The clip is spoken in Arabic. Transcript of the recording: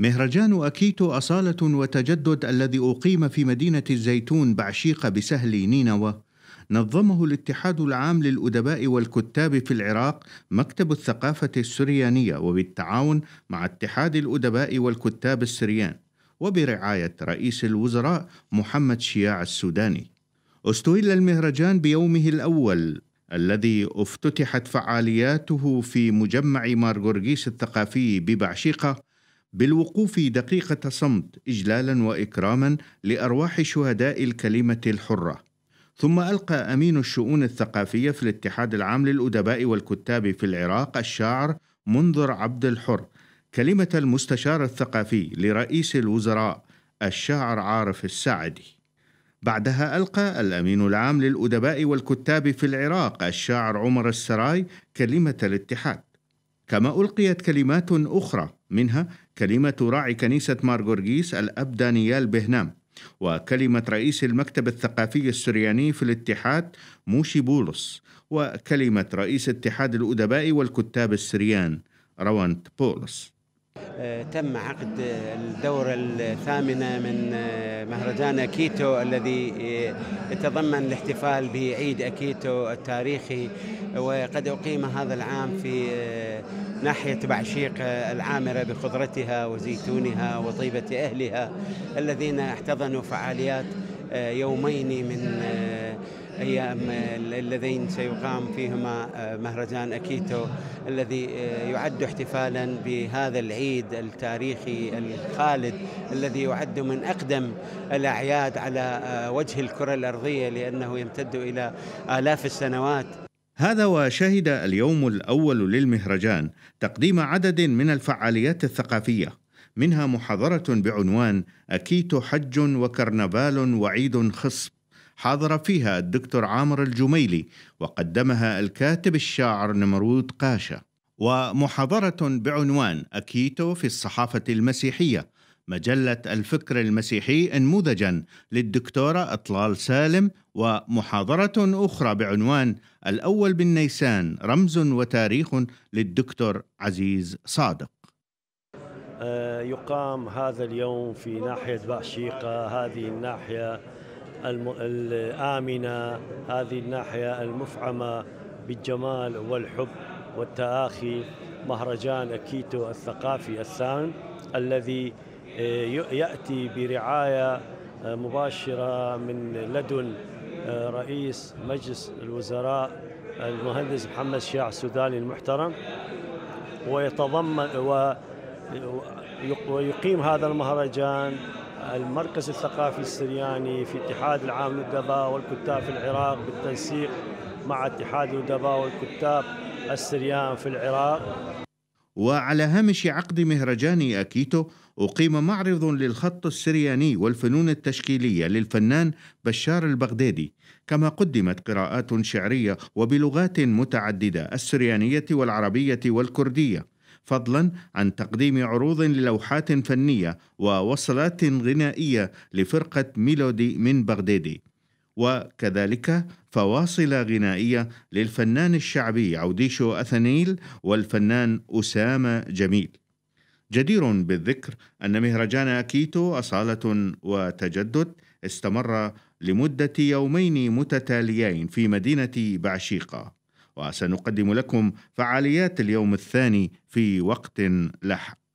مهرجان أكيتو أصالة وتجدد الذي أقيم في مدينة الزيتون بعشيقة بسهل نينوى نظمه الاتحاد العام للأدباء والكتاب في العراق مكتب الثقافة السريانية وبالتعاون مع اتحاد الأدباء والكتاب السريان وبرعاية رئيس الوزراء محمد شياع السوداني استهل المهرجان بيومه الأول الذي افتتحت فعالياته في مجمع مارغورغيس الثقافي ببعشيقة بالوقوف دقيقة صمت إجلالا وإكراما لأرواح شهداء الكلمة الحرة. ثم ألقى أمين الشؤون الثقافية في الاتحاد العام للأدباء والكتاب في العراق الشاعر منذر عبد الحر كلمة المستشار الثقافي لرئيس الوزراء الشاعر عارف السعدي. بعدها ألقى الأمين العام للأدباء والكتاب في العراق الشاعر عمر السراي كلمة الاتحاد. كما ألقيت كلمات أخرى منها كلمة راعي كنيسة مارغورجيس الأب دانيال بهنام وكلمة رئيس المكتب الثقافي السرياني في الاتحاد موشي بولس وكلمة رئيس اتحاد الأدباء والكتاب السريان روانت بولس آه، تم عقد الدورة الثامنة من آه، مهرجان أكيتو الذي آه، يتضمن الاحتفال بعيد أكيتو التاريخي وقد أقيم هذا العام في ناحية بعشيق العامرة بخضرتها وزيتونها وطيبة أهلها الذين احتضنوا فعاليات يومين من أيام اللذين سيقام فيهما آه، مهرجان أكيتو الذي آه، يعد احتفالا بهذا العيد التاريخي الخالد الذي يعد من أقدم الأعياد على آه، وجه الكرة الأرضية لأنه يمتد إلى آلاف السنوات هذا وشهد اليوم الأول للمهرجان تقديم عدد من الفعاليات الثقافية منها محاضرة بعنوان اكيتو حج وكرنفال وعيد خصب حاضر فيها الدكتور عامر الجميلي وقدمها الكاتب الشاعر نمرود قاشا ومحاضرة بعنوان أكيتو في الصحافة المسيحية مجلة الفكر المسيحي انموذجا للدكتورة أطلال سالم ومحاضرة أخرى بعنوان الأول بالنيسان رمز وتاريخ للدكتور عزيز صادق آه، يقام هذا اليوم في ناحية بعشيقة هذه الناحية الآمنة هذه الناحية المفعمة بالجمال والحب والتآخي مهرجان أكيتو الثقافي الثان الذي آه، يأتي برعاية آه، مباشرة من لدن آه، رئيس مجلس الوزراء المهندس محمد شيع السوداني المحترم ويتضمن ويقيم هذا المهرجان المركز الثقافي السرياني في اتحاد العام للادباء والكتاب في العراق بالتنسيق مع اتحاد الادباء والكتاب السريان في العراق وعلى هامش عقد مهرجان أكيتو أقيم معرض للخط السرياني والفنون التشكيلية للفنان بشار البغدادي كما قدمت قراءات شعرية وبلغات متعددة السريانية والعربية والكردية فضلا عن تقديم عروض للوحات فنية ووصلات غنائية لفرقة ميلودي من بغدادي وكذلك فواصل غنائية للفنان الشعبي عوديشو أثنيل والفنان أسامة جميل جدير بالذكر أن مهرجان أكيتو أصالة وتجدد استمر لمدة يومين متتاليين في مدينة بعشيقة وسنقدم لكم فعاليات اليوم الثاني في وقت لاحق